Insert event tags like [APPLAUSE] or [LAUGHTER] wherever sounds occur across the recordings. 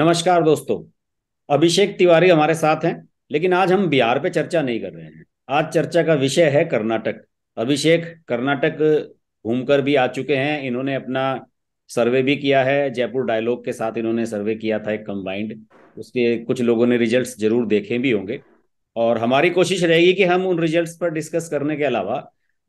नमस्कार दोस्तों अभिषेक तिवारी हमारे साथ हैं लेकिन आज हम बिहार पे चर्चा नहीं कर रहे हैं आज चर्चा का विषय है कर्नाटक अभिषेक कर्नाटक घूमकर भी आ चुके हैं इन्होंने अपना सर्वे भी किया है जयपुर डायलॉग के साथ इन्होंने सर्वे किया था एक कंबाइंड उसके कुछ लोगों ने रिजल्ट्स जरूर देखे भी होंगे और हमारी कोशिश रहेगी कि हम उन रिजल्ट्स पर डिस्कस करने के अलावा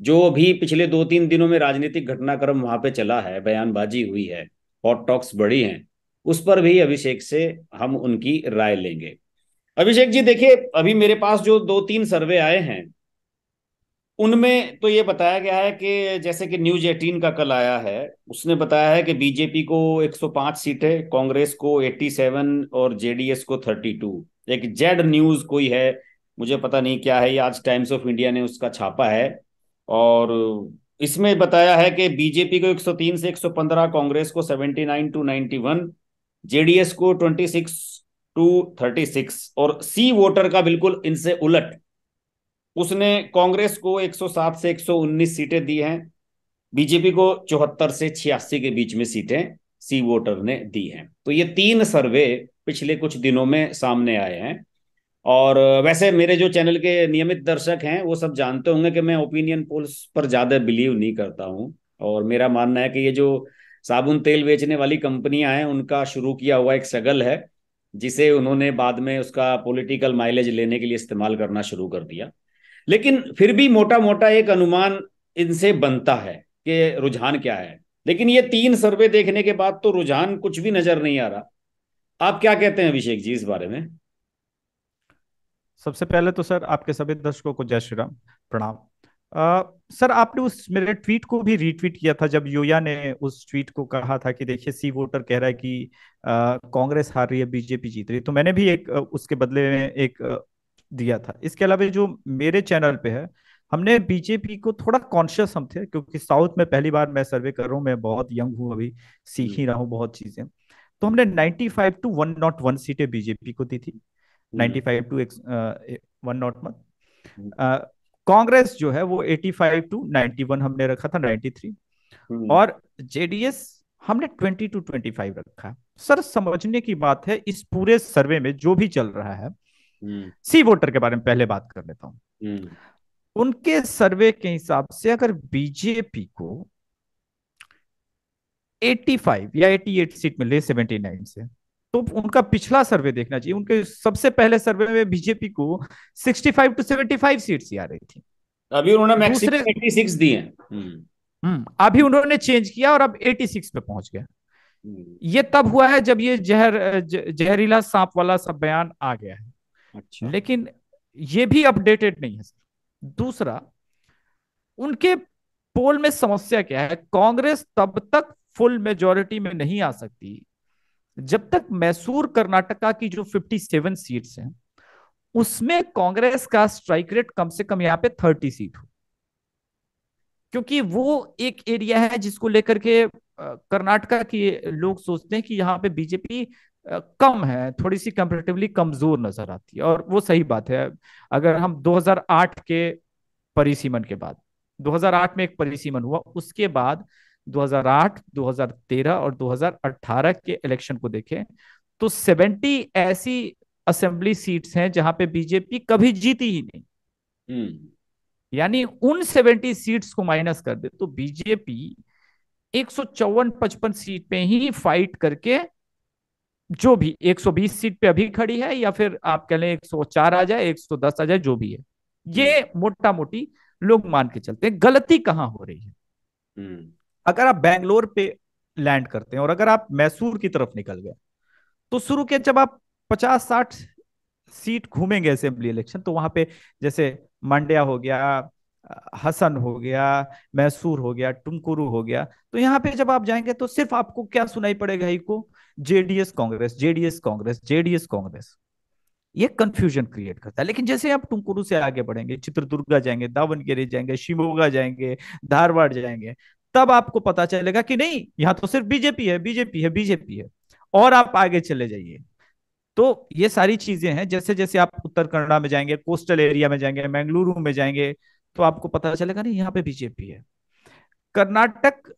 जो अभी पिछले दो तीन दिनों में राजनीतिक घटनाक्रम वहां पे चला है बयानबाजी हुई है हॉट टॉक्स बढ़ी हैं उस पर भी अभिषेक से हम उनकी राय लेंगे अभिषेक जी देखिए अभी मेरे पास जो दो तीन सर्वे आए हैं उनमें तो ये बताया गया है कि जैसे कि न्यूज एटीन का कल आया है उसने बताया है कि बीजेपी को 105 सीटें कांग्रेस को 87 और जेडीएस को 32 एक जेड न्यूज कोई है मुझे पता नहीं क्या है आज टाइम्स ऑफ इंडिया ने उसका छापा है और इसमें बताया है कि बीजेपी को 103 से 115 कांग्रेस को 79 टू 91 जेडीएस को 26 टू 36 और सी वोटर का बिल्कुल इनसे उलट उसने कांग्रेस को 107 से 119 सीटें दी हैं बीजेपी को चौहत्तर से छियासी के बीच में सीटें सी वोटर ने दी हैं तो ये तीन सर्वे पिछले कुछ दिनों में सामने आए हैं और वैसे मेरे जो चैनल के नियमित दर्शक हैं वो सब जानते होंगे कि मैं ओपिनियन पोल्स पर ज्यादा बिलीव नहीं करता हूं और मेरा मानना है कि ये जो साबुन तेल बेचने वाली कंपनियां हैं उनका शुरू किया हुआ एक सगल है जिसे उन्होंने बाद में उसका पॉलिटिकल माइलेज लेने के लिए इस्तेमाल करना शुरू कर दिया लेकिन फिर भी मोटा मोटा एक अनुमान इनसे बनता है कि रुझान क्या है लेकिन ये तीन सर्वे देखने के बाद तो रुझान कुछ भी नजर नहीं आ रहा आप क्या कहते हैं अभिषेक जी इस बारे में सबसे पहले तो सर आपके सभी दर्शकों को जय श्री राम प्रणाम सर आपने उस मेरे ट्वीट को भी रीट्वीट किया था जब योया ने उस ट्वीट को कहा था कि देखिए सी वोटर कह रहा है कि कांग्रेस हार रही है बीजेपी जीत रही है तो मैंने भी एक उसके बदले में एक दिया था इसके अलावा जो मेरे चैनल पे है हमने बीजेपी को थोड़ा कॉन्शियस हम थे क्योंकि साउथ में पहली बार मैं सर्वे कर रहा हूँ मैं बहुत यंग हूँ अभी सीख हम्म। ही रहा हूँ बहुत चीजें तो हमने 95 टू 101 सीटें बीजेपी को दी थी 95 two one nought one Congress जो है वो 85 टू 91 हमने रखा था 93 हम्म। और जेडीएस हमने 20 टू 25 रखा सर समझने की बात है इस पूरे सर्वे में जो भी चल रहा है सी हम्म। वोटर के बारे में पहले बात कर लेता हूं हम्म। उनके सर्वे के हिसाब से अगर बीजेपी को 85 या 88 सीट मिले 79 से तो उनका पिछला सर्वे देखना चाहिए उनके सबसे पहले सर्वे में बीजेपी को 65 टू 75 सीट्स सीट आ रही थी अभी उन्होंने मैक्सिमम 86 दिए हैं हम्म। हम्म, अभी उन्होंने चेंज किया और अब 86 पे पहुंच गया हम्म। ये तब हुआ है जब ये जहर जहरीला सांप वाला सब बयान आ गया है अच्छा। लेकिन ये भी अपडेटेड नहीं है दूसरा उनके पोल में समस्या क्या है कांग्रेस तब तक फुल मेजोरिटी में नहीं आ सकती जब तक मैसूर कर्नाटका की जो 57 सीट्स हैं उसमें कांग्रेस का स्ट्राइक रेट कम से कम यहां पे 30 सीट हो क्योंकि वो एक एरिया है जिसको लेकर के कर्नाटका के लोग सोचते हैं कि यहाँ पे बीजेपी कम है थोड़ी सी कंपेरेटिवली कमजोर नजर आती है और वो सही बात है अगर हम 2008 के परिसीमन के बाद 2008 में एक परिसीमन हुआ उसके बाद 2008, 2013 और 2018 के इलेक्शन को देखें तो 70 ऐसी असेंबली सीट्स हैं जहां पे बीजेपी कभी जीती ही नहीं हम्म। यानी उन 70 सीट्स को माइनस कर दे तो बीजेपी एक सौ पचपन सीट पे ही फाइट करके जो भी 120 सीट पे अभी खड़ी है या फिर आप कह लें 104 आ जाए 110 आ जाए जो भी है ये हम्म। मोटा मोटी लोग मान के चलते हैं गलती कहां हो रही है हम्म। अगर आप बैंगलोर पे लैंड करते हैं और अगर आप मैसूर की तरफ निकल गए तो शुरू के जब आप पचास साठ सीट घूमेंगे असेंबली इलेक्शन तो वहां पे जैसे मांड्या हो गया हसन हो गया मैसूर हो गया टुमकुरु हो गया तो यहाँ पे जब आप जाएंगे तो सिर्फ आपको क्या सुनाई पड़ेगा को JDS Congress JDS Congress JDS Congress ये कंफ्यूजन क्रिएट करता है लेकिन जैसे आप टुमकुरु से आगे बढ़ेंगे चित्रदुर्गा जाएंगे दावनगिरी जाएंगे शिमोगा जाएंगे धारवाड़ जाएंगे तब आपको पता चलेगा कि नहीं यहाँ तो सिर्फ बीजेपी है बीजेपी है बीजेपी है और आप आगे चले जाइए तो ये सारी चीजें हैं जैसे जैसे आप उत्तर कन्नड़ा में जाएंगे कोस्टल एरिया में जाएंगे मैंगलुरु में जाएंगे तो आपको पता चलेगा नहीं यहाँ पे बीजेपी है कर्नाटक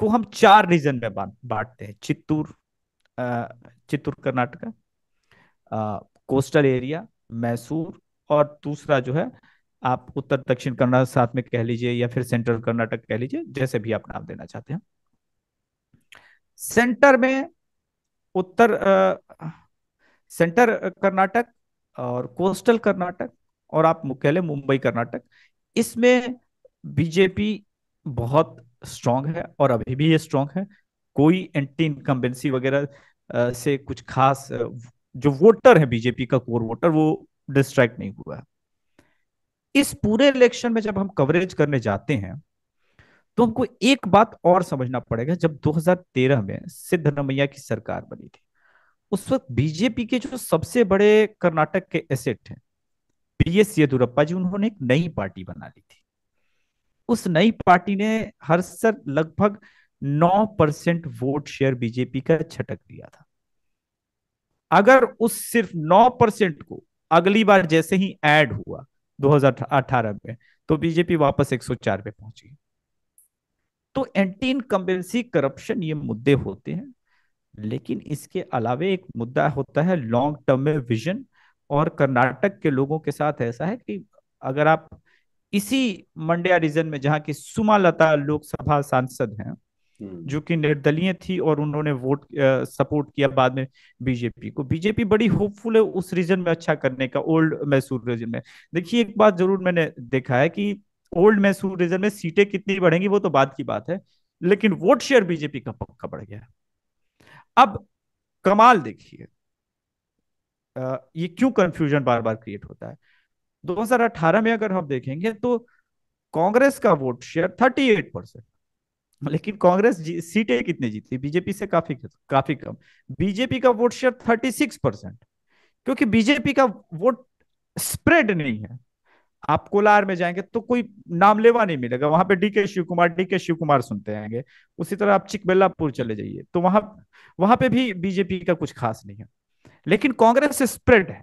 को हम चार रीजन में बांटते हैं चित्तूर चित्तूर कर्नाटका कोस्टल एरिया मैसूर और दूसरा जो है आप उत्तर दक्षिण कर्नाटक साथ में कह लीजिए या फिर सेंट्रल कर्नाटक कह लीजिए जैसे भी आप नाम देना चाहते हैं सेंटर में उत्तर आ, सेंटर कर्नाटक और कोस्टल कर्नाटक और आप मुख्यालय मुंबई कर्नाटक इसमें बीजेपी बहुत स्ट्रांग है और अभी भी ये स्ट्रांग है कोई एंटी इनकम्बेंसी वगैरह से कुछ खास जो वोटर है बीजेपी का कोर वोटर वो डिस्ट्रैक्ट नहीं हुआ है इस पूरे इलेक्शन में जब हम कवरेज करने जाते हैं तो हमको एक बात और समझना पड़ेगा जब 2013 में सिद्धरमैया की सरकार बनी थी उस वक्त बीजेपी के जो सबसे बड़े कर्नाटक के एसेट हैं बी एस येदुरप्पा जी उन्होंने एक नई पार्टी बना ली थी उस नई पार्टी ने हर सर लगभग 9 परसेंट वोट शेयर बीजेपी का छटक दिया था अगर उस सिर्फ 9 परसेंट को अगली बार जैसे ही ऐड हुआ 2018 में तो बीजेपी वापस 104 पे पहुंची तो एंटी इनकम्बेंसी करप्शन ये मुद्दे होते हैं लेकिन इसके अलावे एक मुद्दा होता है लॉन्ग टर्म में विजन और कर्नाटक के लोगों के साथ ऐसा है कि अगर आप इसी मंड्या रीजन में जहाँ की सुमालता लोकसभा सांसद हैं हम्म। जो कि निर्दलीय थी और उन्होंने वोट सपोर्ट किया बाद में बीजेपी को बीजेपी बड़ी होपफुल है उस रीजन में अच्छा करने का ओल्ड मैसूर रीजन में देखिए एक बात जरूर मैंने देखा है कि ओल्ड मैसूर रीजन में सीटें कितनी बढ़ेंगी वो तो बाद की बात है लेकिन वोट शेयर बीजेपी का पक्का बढ़ गया अब कमाल देखिए ये क्यों कंफ्यूजन बार बार क्रिएट होता है 2018 में अगर हम देखेंगे तो कांग्रेस का वोट शेयर 38 परसेंट [LAUGHS] लेकिन कांग्रेस सीटें कितने जीती बीजेपी से काफी काफी कम बीजेपी का vote share thirty six percent क्योंकि बीजेपी का वोट स्प्रेड नहीं है आप कोलार में जाएंगे तो कोई नाम लेवा नहीं मिलेगा वहां पे डीके शिव कुमार डीके शिव कुमार सुनते आएंगे उसी तरह आप चिकबेलापुर चले जाइए तो वहां वहां पे भी बीजेपी का कुछ खास नहीं है लेकिन कांग्रेस स्प्रेड है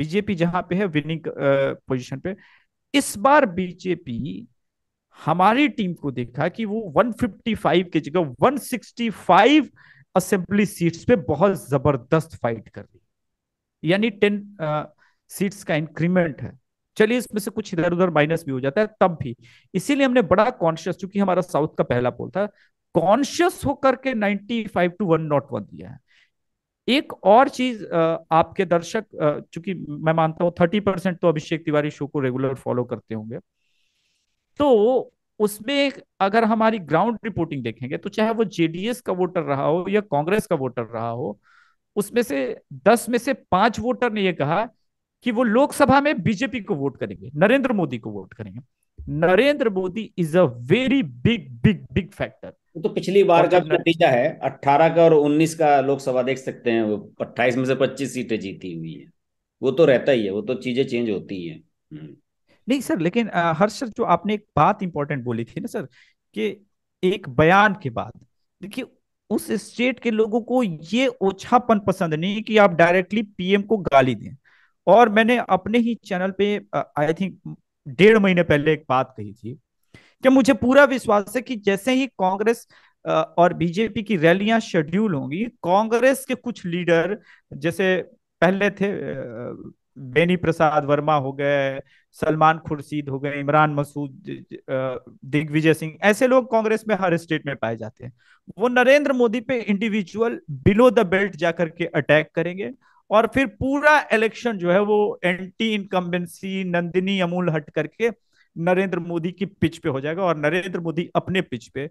बीजेपी जहां पे है विनिंग पोजीशन पे इस बार बीजेपी हमारी टीम को देखा कि वो 155 की जगह 165 असेंबली सीट्स पे बहुत जबरदस्त फाइट कर रही यानी 10 आ, सीट्स का इंक्रीमेंट है चलिए इसमें से कुछ इधर उधर माइनस भी हो जाता है तब भी इसीलिए हमने बड़ा कॉन्शियस क्योंकि हमारा साउथ का पहला पोल था कॉन्शियस होकर के 95 टू 101 दिया है एक और चीज आपके दर्शक चूंकि मैं मानता हूं थर्टी परसेंट तो अभिषेक तिवारी शो को रेगुलर फॉलो करते होंगे तो उसमें अगर हमारी ग्राउंड रिपोर्टिंग देखेंगे तो चाहे वो जेडीएस का वोटर रहा हो या कांग्रेस का वोटर रहा हो उसमें से दस में से पांच वोटर ने यह कहा कि वो लोकसभा में बीजेपी को वोट करेंगे नरेंद्र मोदी को वोट करेंगे Narendra Modi is a very big big big factor तो पिछली बार का नतीजा है अट्ठारह का और उन्नीस का लोकसभा देख सकते हैं वो अट्ठाईस में से पच्चीस सीटें जीती हुई है वो तो रहता ही है वो तो चीजें चेंज होती है हम्म। नहीं सर लेकिन हर सर जो आपने एक बात इंपॉर्टेंट बोली थी ना सर कि एक बयान के बाद देखिए उस स्टेट के लोगों को ये ओछापन पसंद नहीं कि आप डायरेक्टली पीएम को गाली दें और मैंने अपने ही चैनल पे आई थिंक डेढ़ महीने पहले एक बात कही थी कि मुझे पूरा विश्वास है कि जैसे ही कांग्रेस और बीजेपी की रैलियां शेड्यूल होंगी कांग्रेस के कुछ लीडर जैसे पहले थे बेनी प्रसाद वर्मा हो गए सलमान खुर्शीद हो गए इमरान मसूद दिग्विजय सिंह ऐसे लोग कांग्रेस में हर स्टेट में पाए जाते हैं वो नरेंद्र मोदी पे इंडिविजुअल बिलो द बेल्ट जाकर के अटैक करेंगे और फिर पूरा इलेक्शन जो है वो एंटी इनकम्बेंसी नंदिनी अमूल हट करके नरेंद्र मोदी की पिच पे हो जाएगा और नरेंद्र मोदी अपने पिच पे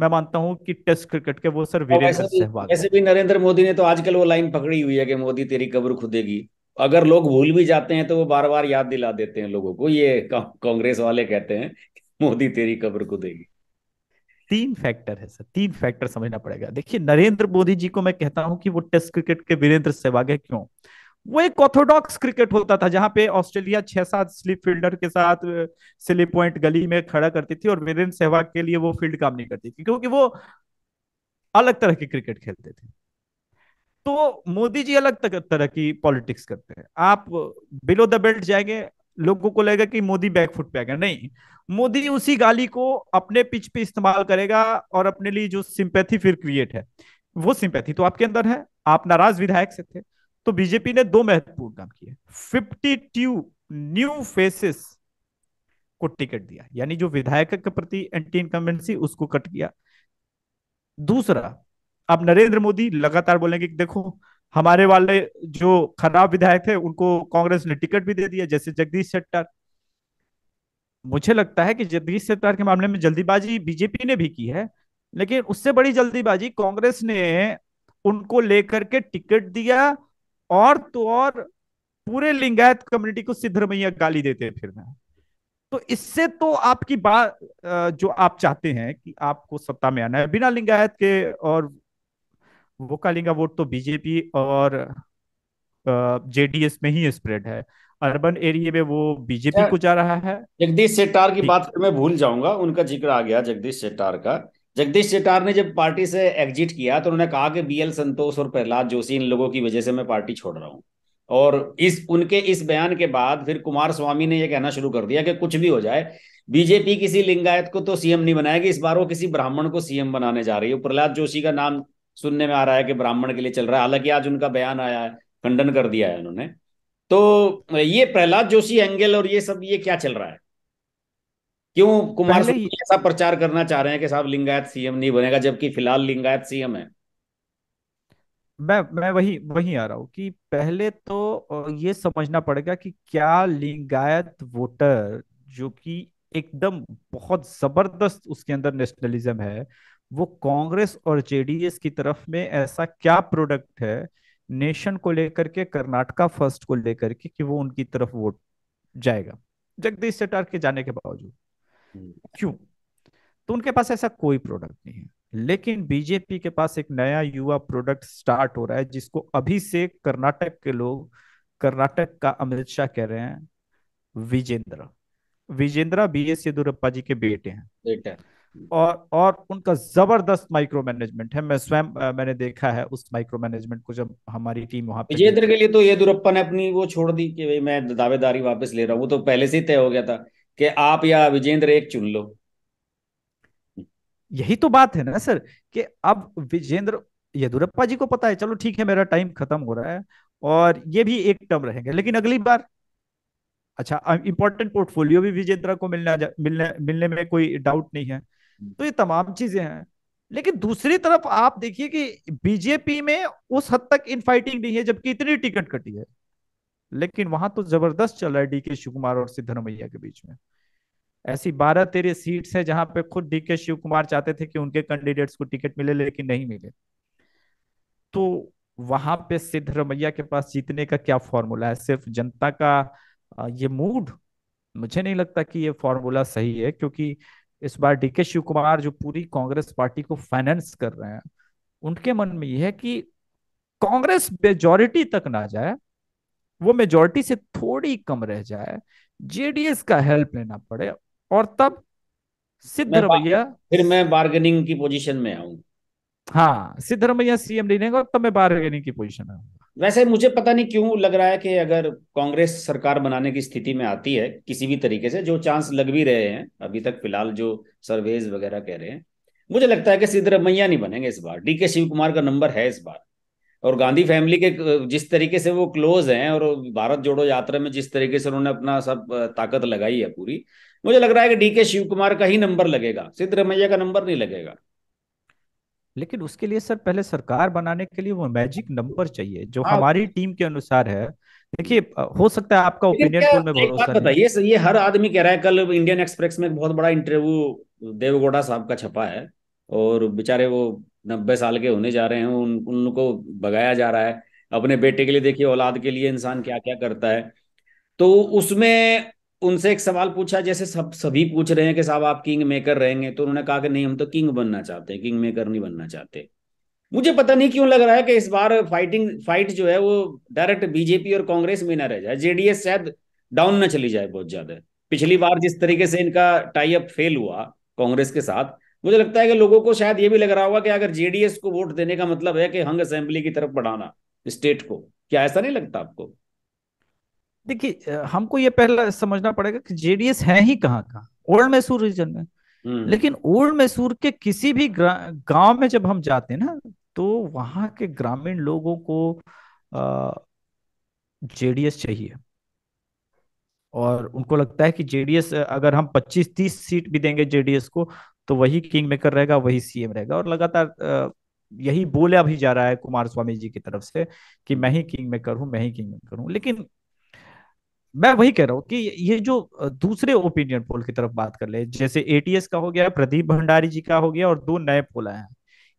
मैं मानता हूं कि टेस्ट क्रिकेट के वो सर वीरेंद्र सहवाग ऐसे भी नरेंद्र मोदी ने तो आजकल वो लाइन पकड़ी हुई है कि मोदी तेरी कब्र खुदेगी अगर लोग भूल भी जाते हैं तो वो बार बार याद दिला देते हैं लोगों को ये कांग्रेस वाले कहते हैं मोदी तेरी कब्र को देगी तीन फैक्टर है सर तीन फैक्टर समझना पड़ेगा देखिए नरेंद्र मोदी जी को मैं कहता हूं कि वो टेस्ट क्रिकेट के वीरेंद्र सहवाग है क्यों वो एक ऑर्थोडॉक्स क्रिकेट होता था जहां पे ऑस्ट्रेलिया छह सात स्लिप फील्डर के साथ स्लिप पॉइंट गली में खड़ा करती थी और वीरेंद्र सहवाग के लिए वो फील्ड काम नहीं करती थी क्योंकि वो अलग तरह के क्रिकेट खेलते थे तो मोदी जी अलग तरह की पॉलिटिक्स करते हैं आप बिलो द बेल्ट जाएंगे लोगों को लगेगा कि मोदी बैकफुट पे आ गया नहीं मोदी उसी गाली को अपने पिच पे इस्तेमाल करेगा और अपने लिए जो सिंपैथी फिर क्रिएट है वो सिंपैथी तो आपके अंदर है आप नाराज विधायक से थे तो बीजेपी ने दो महत्वपूर्ण काम किए फिफ्टी टू न्यू फेसेस को टिकट दिया यानी जो विधायक के प्रति एंटी इनकम्बेंसी उसको कट किया दूसरा अब नरेंद्र मोदी लगातार बोलेंगे कि देखो हमारे वाले जो खराब विधायक थे उनको कांग्रेस ने टिकट भी दे दिया जैसे जगदीश शेट्टर मुझे लगता है कि जगदीश शेट्टर के मामले में जल्दीबाजी बीजेपी ने भी की है लेकिन उससे बड़ी जल्दीबाजी कांग्रेस ने उनको लेकर के टिकट दिया और तो और पूरे लिंगायत कम्युनिटी को सिद्धरमैया गाली देते फिरना तो इससे तो आपकी बात जो आप चाहते हैं कि आपको सत्ता में आना है बिना लिंगायत के और वो कालिंगा वोट तो बीजेपी और जेडीएस में ही स्प्रेड है अर्बन एरिया में वो बीजेपी को जा रहा है जगदीश सेटार की बात मैं भूल जाऊंगा उनका जिक्र आ गया जगदीश सेटार का जगदीश सेटार ने जब पार्टी से एग्जिट किया तो उन्होंने कहा कि बीएल संतोष और प्रहलाद जोशी इन लोगों की वजह से मैं पार्टी छोड़ रहा हूँ और इस उनके इस बयान के बाद फिर कुमार स्वामी ने यह कहना शुरू कर दिया कि कुछ भी हो जाए बीजेपी किसी लिंगायत को तो सीएम नहीं बनाएगी इस बार वो किसी ब्राह्मण को सीएम बनाने जा रही है प्रहलाद जोशी का नाम सुनने में आ रहा है कि ब्राह्मण के लिए चल रहा है हालांकि आज उनका बयान आया है खंडन कर दिया है उन्होंने तो ये प्रहलाद जोशी एंगल और ये सब ये क्या चल रहा है क्यों कुमार ऐसा प्रचार करना चाह रहे हैं कि साहब लिंगायत सीएम नहीं बनेगा जबकि फिलहाल लिंगायत सीएम है मैं मैं वही वही आ रहा हूँ कि पहले तो ये समझना पड़ेगा कि क्या लिंगायत वोटर जो कि एकदम बहुत जबरदस्त उसके अंदर नेशनलिज्म है वो कांग्रेस और जेडीएस की तरफ में ऐसा क्या प्रोडक्ट है नेशन को लेकर के कर्नाटका फर्स्ट को लेकर के कि वो उनकी तरफ वोट जाएगा जगदीश सेटार के जाने के बावजूद हम्म। क्यों तो उनके पास ऐसा कोई प्रोडक्ट नहीं है लेकिन बीजेपी के पास एक नया युवा प्रोडक्ट स्टार्ट हो रहा है जिसको अभी से कर्नाटक के लोग कर्नाटक का अमित शाह कह रहे हैं विजेंद्र विजेंद्रा बी एस येदुरप्पा जी के बेटे हैं बेटे और और उनका जबरदस्त माइक्रो मैनेजमेंट है मैं स्वयं मैंने देखा है उस माइक्रो मैनेजमेंट को जब हमारी टीम वहां पे के लिए तो ये दुरप्पा ने अपनी वो छोड़ दी कि भाई मैं दावेदारी वापस ले रहा हूँ वो तो पहले से ही तय हो गया था कि आप या विजेंद्र एक चुन लो यही तो बात है ना सर कि अब विजेंद्र येदुरप्पा जी को पता है चलो ठीक है मेरा टाइम खत्म हो रहा है और ये भी एक टर्म रहेंगे लेकिन अगली बार अच्छा इंपॉर्टेंट पोर्टफोलियो भी विजेंद्र को मिलना मिलने मिलने में कोई डाउट नहीं है तो ये तमाम चीजें हैं लेकिन दूसरी तरफ आप देखिए कि बीजेपी में उस हद तक इनफाइटिंग नहीं है जबकि इतनी टिकट कटी है लेकिन वहां तो जबरदस्त चल रहा है डीके शिव कुमार और सिद्धरमैया के बीच में ऐसी बारह तेरह सीट्स हैं जहां पे खुद डीके शिव कुमार चाहते थे कि उनके कैंडिडेट्स को टिकट मिले लेकिन नहीं मिले तो वहां पे सिद्धरमैया के पास जीतने का क्या फॉर्मूला है सिर्फ जनता का ये मूड मुझे नहीं लगता कि ये फॉर्मूला सही है क्योंकि इस बार डीके शिव कुमार जो पूरी कांग्रेस पार्टी को फाइनेंस कर रहे हैं उनके मन में यह है कि कांग्रेस मेजोरिटी तक ना जाए वो मेजोरिटी से थोड़ी कम रह जाए जेडीएस का हेल्प लेना पड़े और तब सिद्धरमैया फिर मैं बार्गेनिंग की पोजीशन में आऊंगा हाँ सिद्धरमैया सीएम नहीं तब मैं बार्गेनिंग की पोजीशन में आऊंगा वैसे मुझे पता नहीं क्यों लग रहा है कि अगर कांग्रेस सरकार बनाने की स्थिति में आती है किसी भी तरीके से जो चांस लग भी रहे हैं अभी तक फिलहाल जो सर्वेज वगैरह कह रहे हैं मुझे लगता है कि सिद्धरमैया नहीं बनेंगे इस बार डी के शिव कुमार का नंबर है इस बार और गांधी फैमिली के जिस तरीके से वो क्लोज हैं और भारत जोड़ो यात्रा में जिस तरीके से उन्होंने अपना सब ताकत लगाई है पूरी मुझे लग रहा है कि डी के शिव कुमार का ही नंबर लगेगा सिद्धरमैया का नंबर नहीं लगेगा लेकिन उसके लिए सर पहले सरकार बनाने के लिए वो मैजिक नंबर चाहिए जो हाँ। हमारी टीम के अनुसार है देखिए हो सकता है आपका ओपिनियन पोल में भरोसा बताइए ये हर आदमी कह रहा है कल इंडियन एक्सप्रेस में एक बहुत बड़ा इंटरव्यू देवगौड़ा साहब का छपा है और बेचारे वो नब्बे साल के होने जा रहे हैं उन उनको भगाया जा रहा है अपने बेटे के लिए देखिए औलाद के लिए इंसान क्या क्या करता है तो उसमें उनसे एक सवाल पूछा जैसे सब सभी पूछ रहे हैं कि साहब आप किंग मेकर रहेंगे तो उन्होंने कहा कि नहीं हम तो किंग बनना चाहते हैं किंग मेकर नहीं बनना चाहते मुझे पता नहीं क्यों लग रहा है कि इस बार फाइटिंग फाइट जो है वो डायरेक्ट बीजेपी और कांग्रेस में ना रह जाए जेडीएस शायद डाउन ना चली जाए बहुत ज्यादा पिछली बार जिस तरीके से इनका टाई अप फेल हुआ कांग्रेस के साथ मुझे लगता है कि लोगों को शायद ये भी लग रहा होगा कि अगर जेडीएस को वोट देने का मतलब है कि हंग असेंबली की तरफ बढ़ाना स्टेट को क्या ऐसा नहीं लगता आपको देखिए हमको ये पहला समझना पड़ेगा कि जेडीएस है ही कहाँ कहाँ ओल्ड मैसूर रीजन में हम्म। लेकिन ओल्ड मैसूर के किसी भी गांव में जब हम जाते हैं ना तो वहां के ग्रामीण लोगों को जेडीएस चाहिए और उनको लगता है कि जेडीएस अगर हम 25-30 सीट भी देंगे जेडीएस को तो वही किंग मेकर रहेगा वही सीएम रहेगा और लगातार यही बोला भी जा रहा है कुमार स्वामी जी की तरफ से कि मैं ही किंग मेकर हूं मैं ही किंग मेकर हूं लेकिन मैं वही कह रहा हूँ कि ये जो दूसरे ओपिनियन पोल की तरफ बात कर ले जैसे एटीएस का हो गया प्रदीप भंडारी जी का हो गया और दो नए पोल आए हैं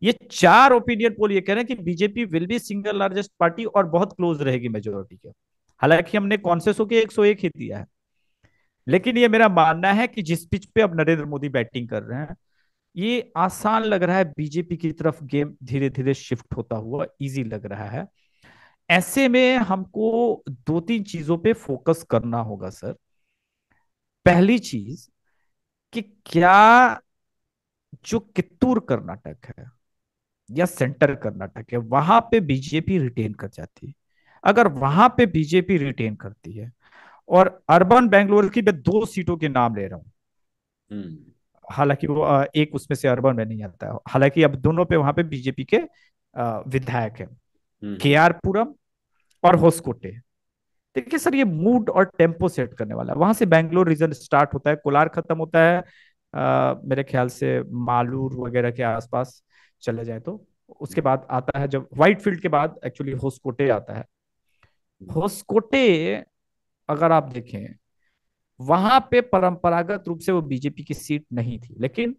ये चार ओपिनियन पोल ये कह रहे हैं कि BJP will be single largest party और बहुत क्लोज रहेगी मेजोरिटी के हालांकि हमने कॉन्सेसो के एक सौ एक ही दिया है लेकिन ये मेरा मानना है कि जिस पिच पे अब नरेंद्र मोदी बैटिंग कर रहे हैं ये आसान लग रहा है बीजेपी की तरफ गेम धीरे धीरे शिफ्ट होता हुआ इजी लग रहा है ऐसे में हमको दो तीन चीजों पे फोकस करना होगा सर पहली चीज कि क्या जो कित्तूर कर्नाटक है या सेंटर कर्नाटक है वहां पे बीजेपी रिटेन कर जाती है अगर वहां पे बीजेपी रिटेन करती है और अर्बन बेंगलोर की मैं दो सीटों के नाम ले रहा हूं हम्म। हालांकि वो एक उसमें से अर्बन में नहीं आता हालांकि अब दोनों पे वहां पे बीजेपी के विधायक हैं हम्म। के आरपुरम और होस्कोटे देखिए सर ये मूड और टेम्पो सेट करने वाला है वहां से बैंगलोर रीजन स्टार्ट होता है कोलार खत्म होता है आ, मेरे ख्याल से मालूर वगैरह के आसपास चले जाए तो उसके बाद आता है जब व्हाइट फील्ड के बाद एक्चुअली होस्कोटे आता है होस्कोटे अगर आप देखें वहां पे परंपरागत रूप से वो बीजेपी की सीट नहीं थी लेकिन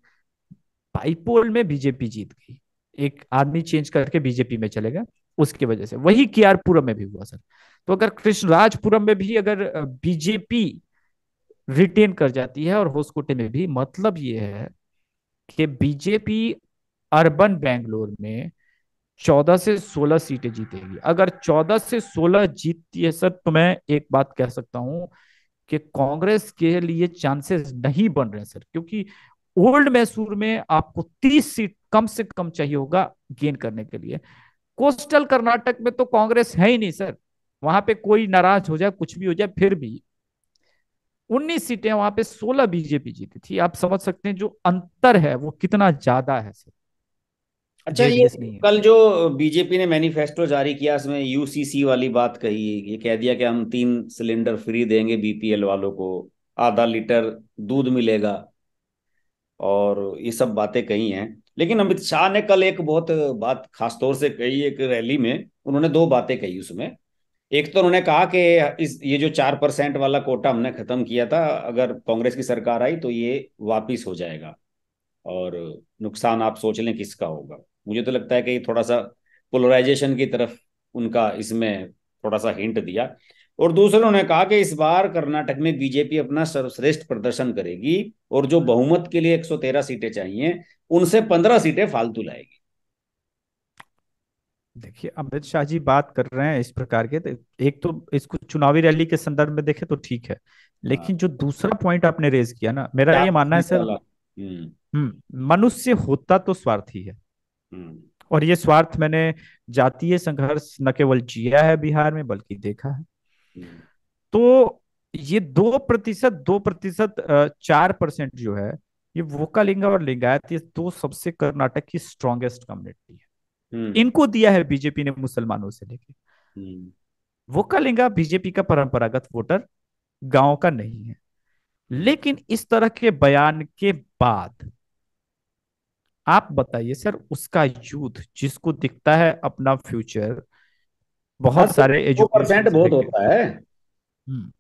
बाईपोल में बीजेपी जीत गई एक आदमी चेंज करके बीजेपी में चले गए उसकी वजह से वही के आरपुरम में भी हुआ सर तो अगर कृष्णराजपुरम में भी अगर बीजेपी रिटेन कर जाती है और होसकोटे में भी मतलब ये है कि बीजेपी अर्बन बेंगलोर में 14 से 16 सीटें जीतेगी अगर 14 से 16 जीतती है सर तो मैं एक बात कह सकता हूं कि कांग्रेस के लिए चांसेस नहीं बन रहे सर क्योंकि ओल्ड मैसूर में आपको 30 सीट कम से कम चाहिए होगा गेन करने के लिए कोस्टल कर्नाटक में तो कांग्रेस है ही नहीं सर वहां पे कोई नाराज हो जाए कुछ भी हो जाए फिर भी 19 सीटें वहां पे 16 बीजेपी जीती थी आप समझ सकते हैं जो अंतर है वो कितना ज्यादा है सर अच्छा ये कल जो बीजेपी ने मैनिफेस्टो जारी किया उसमें यूसीसी वाली बात कही ये कह दिया कि हम तीन सिलेंडर फ्री देंगे बीपीएल वालों को आधा लीटर दूध मिलेगा और ये सब बातें कही हैं लेकिन अमित शाह ने कल एक बहुत बात खासतौर से कही एक रैली में उन्होंने दो बातें कही उसमें एक तो उन्होंने कहा कि इस ये जो चार परसेंट वाला कोटा हमने खत्म किया था अगर कांग्रेस की सरकार आई तो ये वापिस हो जाएगा और नुकसान आप सोच लें किसका होगा मुझे तो लगता है कि थोड़ा सा पोलराइजेशन की तरफ उनका इसमें थोड़ा सा हिंट दिया और दूसरे ने कहा कि इस बार कर्नाटक में बीजेपी अपना सर्वश्रेष्ठ प्रदर्शन करेगी और जो बहुमत के लिए 113 सीटें चाहिए उनसे 15 सीटें फालतू लाएगी देखिए अमित शाह जी बात कर रहे हैं इस प्रकार के तो एक तो इसको चुनावी रैली के संदर्भ में देखे तो ठीक है लेकिन हाँ। जो दूसरा पॉइंट आपने रेज किया ना मेरा ये मानना है सर हम्म। हम्म, मनुष्य होता तो स्वार्थी है हम्म। और ये स्वार्थ मैंने जातीय संघर्ष न केवल जिया है बिहार में बल्कि देखा है हम्म। तो ये दो प्रतिशत दो प्रतिशत चार परसेंट जो है ये वोकालिंगा और लिंगायत ये दो सबसे कर्नाटक की स्ट्रॉन्गेस्ट कम्युनिटी है हम्म। इनको दिया है बीजेपी ने मुसलमानों से लेके हम्म। वोकालिंगा बीजेपी का परंपरागत वोटर गांव का नहीं है लेकिन इस तरह के बयान के बाद आप बताइए सर उसका यूथ जिसको दिखता है अपना फ्यूचर बहुत हाँ, तो सारे एजुकेशन बहुत होता है हम्म,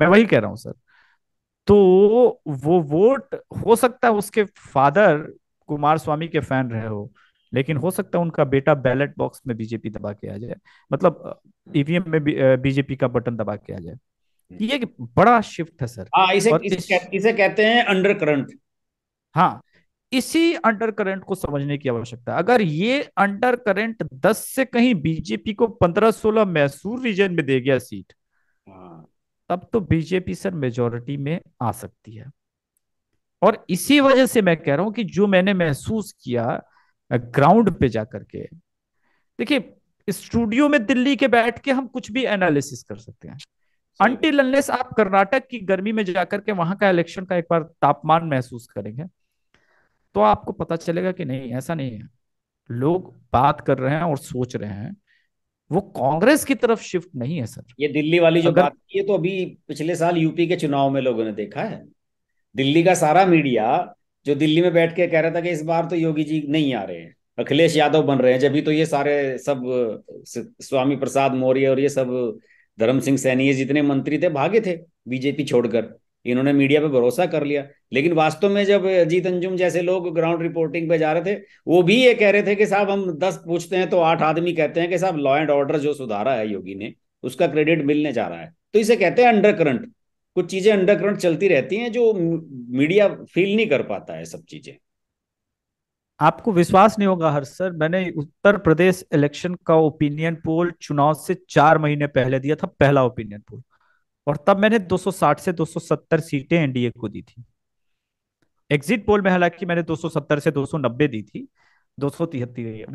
मैं वही कह रहा हूँ सर तो वो वोट हो सकता है उसके फादर कुमार स्वामी के फैन रहे हो लेकिन हो सकता है उनका बेटा बैलेट बॉक्स में बीजेपी दबा के आ जाए मतलब ईवीएम में बीजेपी का बटन दबा के आ जाए ये बड़ा शिफ्ट है सर आ, हाँ, इसे, इसे, इसे कहते हैं अंडर करंट हाँ इसी अंडर करंट को समझने की आवश्यकता है अगर ये अंडर करंट दस से कहीं बीजेपी को पंद्रह सोलह मैसूर रीजन में दे गया सीट हाँ। तब तो बीजेपी सर मेजोरिटी में आ सकती है और इसी वजह से मैं कह रहा हूं कि जो मैंने महसूस किया ग्राउंड पे जाकर के देखिए स्टूडियो में दिल्ली के बैठ के हम कुछ भी एनालिसिस कर सकते हैं अंटिल अनलेस आप कर्नाटक की गर्मी में जाकर के वहां का इलेक्शन का एक बार तापमान महसूस करेंगे तो आपको पता चलेगा कि नहीं ऐसा नहीं है लोग बात कर रहे हैं और सोच रहे हैं वो कांग्रेस की तरफ शिफ्ट नहीं है सर ये दिल्ली वाली जो अगर... बात की है तो अभी पिछले साल यूपी के चुनाव में लोगों ने देखा है दिल्ली का सारा मीडिया जो दिल्ली में बैठ के कह रहा था कि इस बार तो योगी जी नहीं आ रहे हैं अखिलेश यादव बन रहे हैं जब भी तो ये सारे सब स्वामी प्रसाद मौर्य और ये सब धर्म सिंह सैनी जितने मंत्री थे भागे थे बीजेपी छोड़कर इन्होंने मीडिया पे भरोसा कर लिया लेकिन वास्तव में जब अजीत अंजुम जैसे लोग ग्राउंड रिपोर्टिंग पे जा रहे थे वो भी ये कह रहे थे कि साहब हम दस पूछते हैं तो आठ आदमी कहते हैं कि साहब लॉ एंड ऑर्डर जो सुधारा है योगी ने उसका क्रेडिट मिलने जा रहा है तो इसे कहते हैं अंडर करंट कुछ चीजें अंडर करंट चलती रहती हैं जो मीडिया फील नहीं कर पाता है सब चीजें आपको विश्वास नहीं होगा हर सर मैंने उत्तर प्रदेश इलेक्शन का ओपिनियन पोल चुनाव से चार महीने पहले दिया था पहला ओपिनियन पोल और तब मैंने 260 से 270 सीटें एनडीए को दी थी एग्जिट पोल में हालांकि मैंने 270 से 290 दी थी दो सौ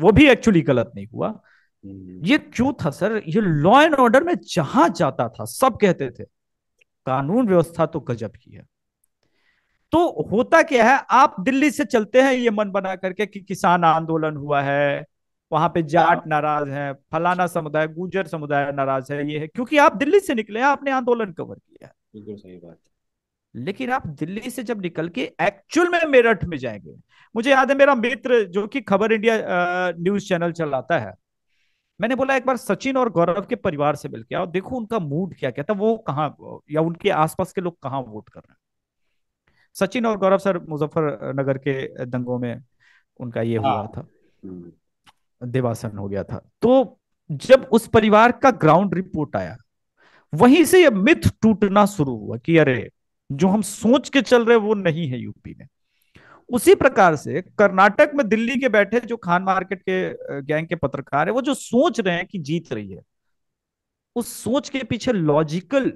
वो भी एक्चुअली गलत नहीं हुआ हम्म। ये क्यों था सर ये लॉ एंड ऑर्डर में जहां जाता था सब कहते थे कानून व्यवस्था तो गजब की है तो होता क्या है आप दिल्ली से चलते हैं ये मन बना करके कि किसान आंदोलन हुआ है वहां पे हाँ। जाट नाराज है फलाना समुदाय गुजर समुदाय नाराज है ये है क्योंकि आप दिल्ली से निकले आपने आंदोलन कवर किया बिल्कुल सही बात लेकिन आप दिल्ली से जब निकल के एक्चुअल में मेरठ में जाएंगे मुझे याद है मेरा मित्र जो कि खबर इंडिया न्यूज चैनल चलाता है मैंने बोला एक बार सचिन और गौरव के परिवार से मिल के आओ देखो उनका मूड क्या क्या था वो कहाँ या उनके आसपास के लोग कहाँ वोट कर रहे हैं सचिन और गौरव सर मुजफ्फरनगर के दंगों में उनका ये हाँ। हुआ था हम्म। देवासन हो गया था तो जब उस परिवार का ग्राउंड रिपोर्ट आया वहीं से यह मिथ टूटना शुरू हुआ कि अरे जो हम सोच के चल रहे वो नहीं है यूपी में उसी प्रकार से कर्नाटक में दिल्ली के बैठे जो खान मार्केट के गैंग के पत्रकार है वो जो सोच रहे हैं कि जीत रही है उस सोच के पीछे लॉजिकल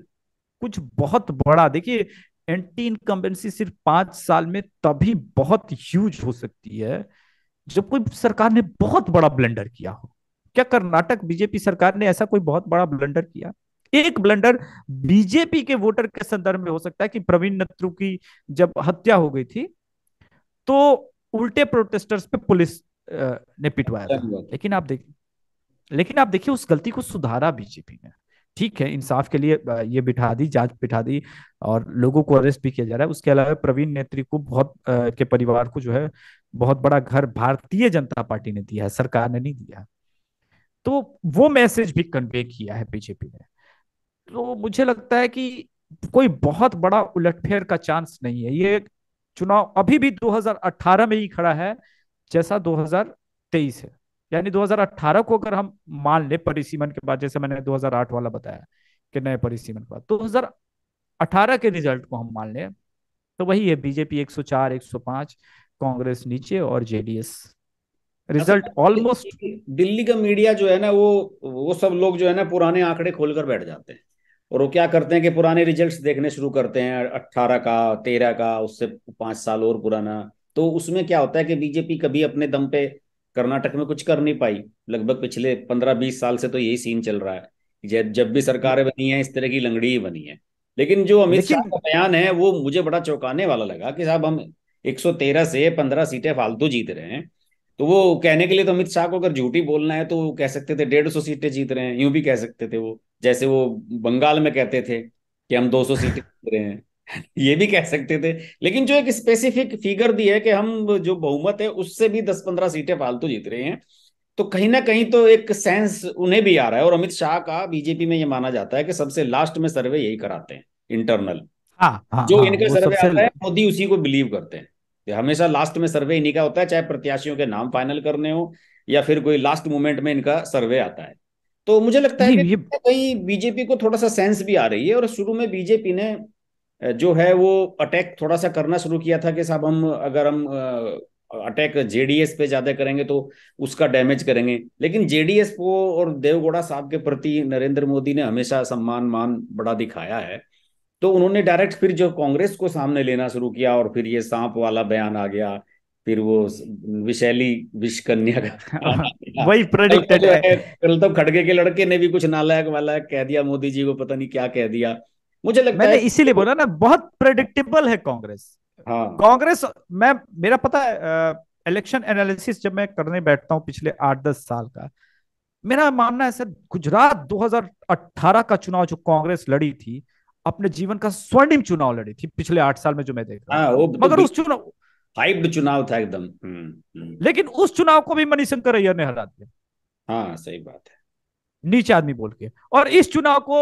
कुछ बहुत बड़ा देखिए एंटी इनकम्बेंसी सिर्फ पांच साल में तभी बहुत ह्यूज हो सकती है जब कोई सरकार ने बहुत बड़ा ब्लंडर किया हो क्या कर्नाटक बीजेपी सरकार ने ऐसा कोई बहुत बड़ा ब्लंडर किया एक ब्लंडर बीजेपी के वोटर के संदर्भ में हो सकता है कि प्रवीण नत्रू की जब हत्या हो गई थी तो उल्टे प्रोटेस्टर्स पे पुलिस ने पिटवाया था लेकिन आप देखिए लेकिन आप देखिए उस गलती को सुधारा बीजेपी ने ठीक है इंसाफ के लिए ये बिठा दी जांच बिठा दी और लोगों को अरेस्ट भी किया जा रहा है उसके अलावा प्रवीण नेत्री को बहुत के परिवार को जो है बहुत बड़ा घर भारतीय जनता पार्टी ने दिया है सरकार ने नहीं दिया तो वो मैसेज भी कन्वे किया है बीजेपी ने तो मुझे लगता है कि कोई बहुत बड़ा उलटफेर का चांस नहीं है ये चुनाव अभी भी 2018 में ही खड़ा है जैसा 2023 है यानी 2018 को अगर हम मान ले परिसीमन के बाद जैसे मैंने 2008 वाला बताया कि नए परिसीमन के बाद दो के रिजल्ट को हम मान लें तो वही है बीजेपी 104 105 कांग्रेस नीचे और जेडीएस अच्छा, रिजल्ट ऑलमोस्ट दिल्ली का मीडिया जो है ना वो वो सब लोग जो है ना पुराने आंकड़े खोलकर बैठ जाते हैं और वो क्या करते हैं कि पुराने रिजल्ट्स देखने शुरू करते हैं अट्ठारह का तेरह का उससे पांच साल और पुराना तो उसमें क्या होता है कि बीजेपी कभी अपने दम पे कर्नाटक में कुछ कर नहीं पाई लगभग पिछले पंद्रह बीस साल से तो यही सीन चल रहा है जब जब भी सरकारें बनी है इस तरह की लंगड़ी ही बनी है लेकिन जो अमित शाह का बयान है वो मुझे बड़ा चौंकाने वाला लगा कि साहब हम 113 से 15 सीटें फालतू जीत रहे हैं तो वो कहने के लिए तो अमित शाह को अगर झूठी बोलना है तो वो कह सकते थे डेढ़ सौ सीटें जीत रहे हैं यूं भी कह सकते थे वो जैसे वो बंगाल में कहते थे कि हम 200 सीटें जीत रहे हैं [LAUGHS] ये भी कह सकते थे लेकिन जो एक स्पेसिफिक फिगर दी है कि हम जो बहुमत है उससे भी दस पंद्रह सीटें फालतू जीत रहे हैं तो कहीं ना कहीं तो एक सेंस उन्हें भी आ रहा है और अमित शाह का बीजेपी में ये माना जाता है कि सबसे लास्ट में सर्वे यही कराते हैं इंटरनल हाँ, हाँ, जो हाँ, इनका सर्वे आता है मोदी उसी को बिलीव करते हैं तो हमेशा लास्ट में सर्वे इन्हीं का होता है चाहे प्रत्याशियों के नाम फाइनल करने हो या फिर कोई लास्ट मोमेंट में इनका सर्वे आता है तो मुझे लगता है कि कहीं बीजेपी को थोड़ा सा सेंस भी आ रही है और शुरू में बीजेपी ने जो है वो अटैक थोड़ा सा करना शुरू किया था कि साहब हम अगर हम अटैक जेडीएस पे ज्यादा करेंगे तो उसका डैमेज करेंगे लेकिन जेडीएस को और देवगौड़ा साहब के प्रति नरेंद्र मोदी ने हमेशा सम्मान मान बड़ा दिखाया है तो उन्होंने डायरेक्ट फिर जो कांग्रेस को सामने लेना शुरू किया और फिर ये सांप वाला बयान आ गया फिर वो विशैली विषकन्या का वही प्रेडिक्टेड तो है कल तो खड़गे के लड़के ने भी कुछ नालायक वाला कह दिया मोदी जी को पता नहीं क्या कह दिया मुझे लगता मैंने है इसीलिए बोला ना बहुत प्रेडिक्टेबल है कांग्रेस हाँ कांग्रेस मैं मेरा पता इलेक्शन एनालिसिस जब मैं करने बैठता हूँ पिछले आठ दस साल का मेरा मानना है सर गुजरात 2018 का चुनाव जो कांग्रेस लड़ी थी अपने जीवन का स्वर्णिम चुनाव लड़ी थी पिछले आठ साल में जो मैं देख रहा हूँ मगर उस चुनाव हाइप्ड चुनाव था एकदम हम्म, हम्म। लेकिन उस चुनाव को भी मणिशंकर अय्यर ने हरा दिया हाँ सही बात है नीचे आदमी बोल के और इस चुनाव को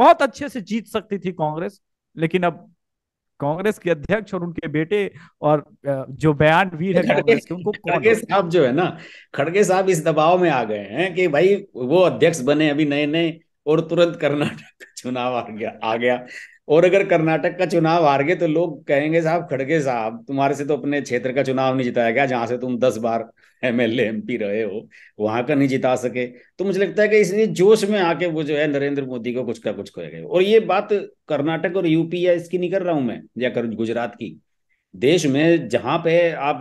बहुत अच्छे से जीत सकती थी कांग्रेस लेकिन अब कांग्रेस के अध्यक्ष और उनके बेटे और जो बयान वीर है कांग्रेस के उनको खड़गे साहब जो है ना खड़गे साहब इस दबाव में आ गए हैं कि भाई वो अध्यक्ष बने अभी नए नए और तुरंत कर्नाटक का चुनाव आ गया आ गया और अगर कर्नाटक का चुनाव हार गए तो लोग कहेंगे साहब खड़गे साहब तुम्हारे से तो अपने क्षेत्र का चुनाव नहीं जिताया गया जहां से तुम दस बार एम एल रहे हो वहां का नहीं जिता सके तो मुझे लगता है कि इसलिए जोश में आके वो जो है नरेंद्र मोदी को कुछ का कुछ कहे गए और ये बात कर्नाटक और यूपी या इसकी नहीं कर रहा हूं मैं या गुजरात की देश में जहां पे आप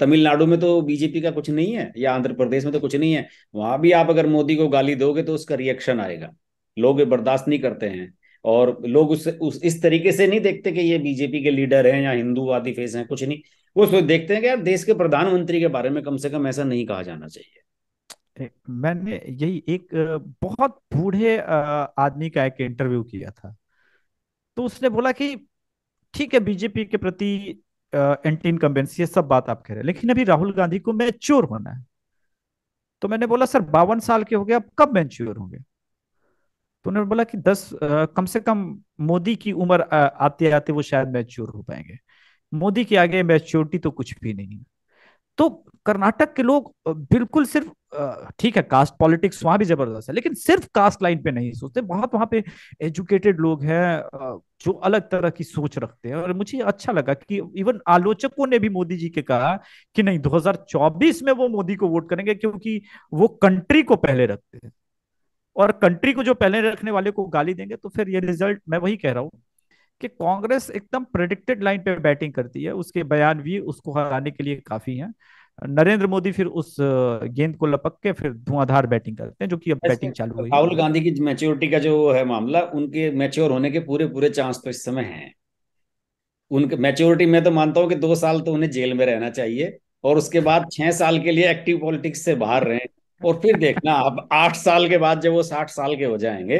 तमिलनाडु में तो बीजेपी का कुछ नहीं है या आंध्र प्रदेश में तो कुछ नहीं है वहां भी आप अगर मोदी को गाली दोगे तो उसका रिएक्शन आएगा लोग बर्दाश्त नहीं करते हैं और लोग उस, उस इस तरीके से नहीं देखते कि ये बीजेपी के लीडर हैं या हिंदूवादी फेस हैं कुछ नहीं वो तो देखते हैं कि यार देश के प्रधानमंत्री के बारे में कम से कम ऐसा नहीं कहा जाना चाहिए मैंने यही एक बहुत बूढ़े आदमी का एक इंटरव्यू किया था तो उसने बोला कि ठीक है बीजेपी के प्रति एंटी इनकम्बेंसी ये सब बात आप कह रहे हैं लेकिन अभी राहुल गांधी को मैच्योर होना है तो मैंने बोला सर बावन साल के हो गए अब कब मैच्योर होंगे तो उन्होंने बोला कि दस कम से कम मोदी की उम्र आते आते वो शायद मैच्योर हो पाएंगे मोदी के आगे मैच्योरिटी तो कुछ भी नहीं तो कर्नाटक के लोग बिल्कुल सिर्फ ठीक है कास्ट पॉलिटिक्स वहां भी जबरदस्त है लेकिन सिर्फ कास्ट लाइन पे नहीं सोचते बहुत वहां पे एजुकेटेड लोग हैं जो अलग तरह की सोच रखते हैं और मुझे अच्छा लगा कि इवन आलोचकों ने भी मोदी जी के कहा कि नहीं 2024 में वो मोदी को वोट करेंगे क्योंकि वो कंट्री को पहले रखते हैं और कंट्री को जो पहले रखने वाले को गाली देंगे तो फिर ये रिजल्ट मैं वही कह रहा हूँ कि कांग्रेस एकदम प्रेडिक्टेड लाइन पे बैटिंग करती है उसके बयान भी उसको हराने के लिए काफी हैं नरेंद्र मोदी फिर उस गेंद को लपक के फिर धुआंधार बैटिंग करते हैं जो कि अब बैटिंग चालू हुई राहुल गांधी की मैच्योरिटी का जो है मामला उनके मैच्योर होने के पूरे पूरे चांस तो इस समय हैं उनके मैच्योरिटी में तो मानता हूँ कि दो साल तो उन्हें जेल में रहना चाहिए और उसके बाद छह साल के लिए एक्टिव पॉलिटिक्स से बाहर रहे और फिर देखना अब आठ साल के बाद जब वो साठ साल के हो जाएंगे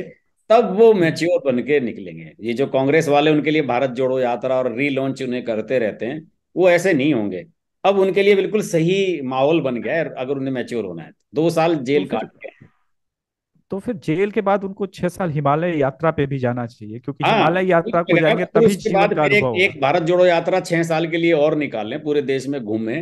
तब वो मैच्योर बन के निकलेंगे ये जो कांग्रेस वाले उनके लिए भारत जोड़ो यात्रा और रीलॉन्च उन्हें करते रहते हैं वो ऐसे नहीं होंगे अब उनके लिए बिल्कुल सही माहौल बन गया है अगर उन्हें मैच्योर होना है तो। दो साल तो जेल तो काट गए तो फिर जेल के बाद उनको छह साल हिमालय यात्रा पे भी जाना चाहिए क्योंकि हाँ, हिमालय यात्रा को जाएंगे तभी जीवन का एक, एक भारत जोड़ो यात्रा छह साल के लिए और निकाल लें पूरे देश में घूमे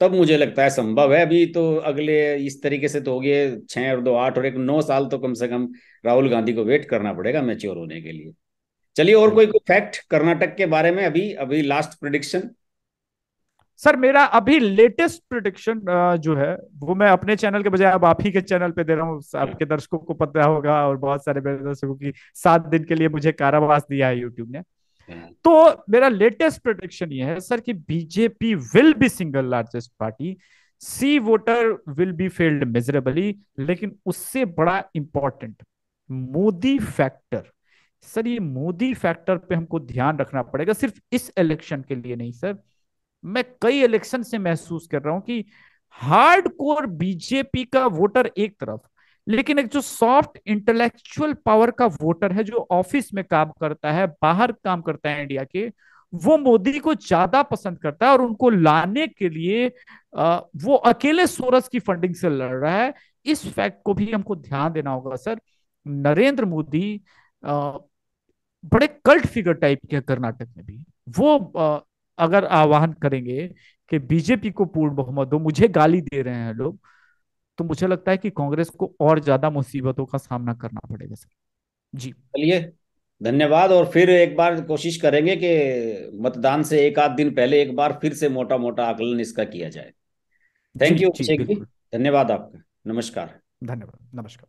तब मुझे लगता है संभव है अभी तो अगले इस तरीके से तो हो गए छह और दो आठ और एक नौ साल तो कम से कम राहुल गांधी को वेट करना पड़ेगा मैच्योर होने के लिए चलिए और हाँ। कोई कोई फैक्ट कर्नाटक के बारे में अभी अभी लास्ट प्रडिक्शन सर मेरा अभी लेटेस्ट प्रोडिक्शन जो है वो मैं अपने चैनल के बजाय अब आप ही के चैनल पे दे रहा हूँ हम्म। आपके दर्शकों को पता होगा और बहुत सारे मेरे दर्शकों की सात दिन के लिए मुझे कारावास दिया है यूट्यूब ने हम्म। तो मेरा लेटेस्ट प्रोडिक्शन ये है सर कि BJP will be single largest party C voter will be felt measurably लेकिन उससे बड़ा इंपॉर्टेंट मोदी फैक्टर सर ये मोदी फैक्टर पे हमको ध्यान रखना पड़ेगा सिर्फ इस इलेक्शन के लिए नहीं सर मैं कई इलेक्शन से महसूस कर रहा हूं कि हार्ड कोर बीजेपी का वोटर एक तरफ लेकिन एक जो सॉफ्ट इंटेलेक्चुअल पावर का वोटर है जो ऑफिस में काम करता है बाहर काम करता है इंडिया के वो मोदी को ज्यादा पसंद करता है और उनको लाने के लिए वो अकेले सोरस की फंडिंग से लड़ रहा है इस फैक्ट को भी हमको ध्यान देना होगा सर नरेंद्र मोदी बड़े कल्ट फिगर टाइप के कर्नाटक में भी वो अगर आह्वान करेंगे कि बीजेपी को पूर्ण बहुमत दो मुझे गाली दे रहे हैं लोग तो मुझे लगता है कि कांग्रेस को और ज्यादा मुसीबतों का सामना करना पड़ेगा सर जी चलिए धन्यवाद और फिर एक बार कोशिश करेंगे कि मतदान से एक आध दिन पहले एक बार फिर से मोटा मोटा आकलन इसका किया जाए थैंक यू धन्यवाद आपका नमस्कार धन्यवाद नमस्कार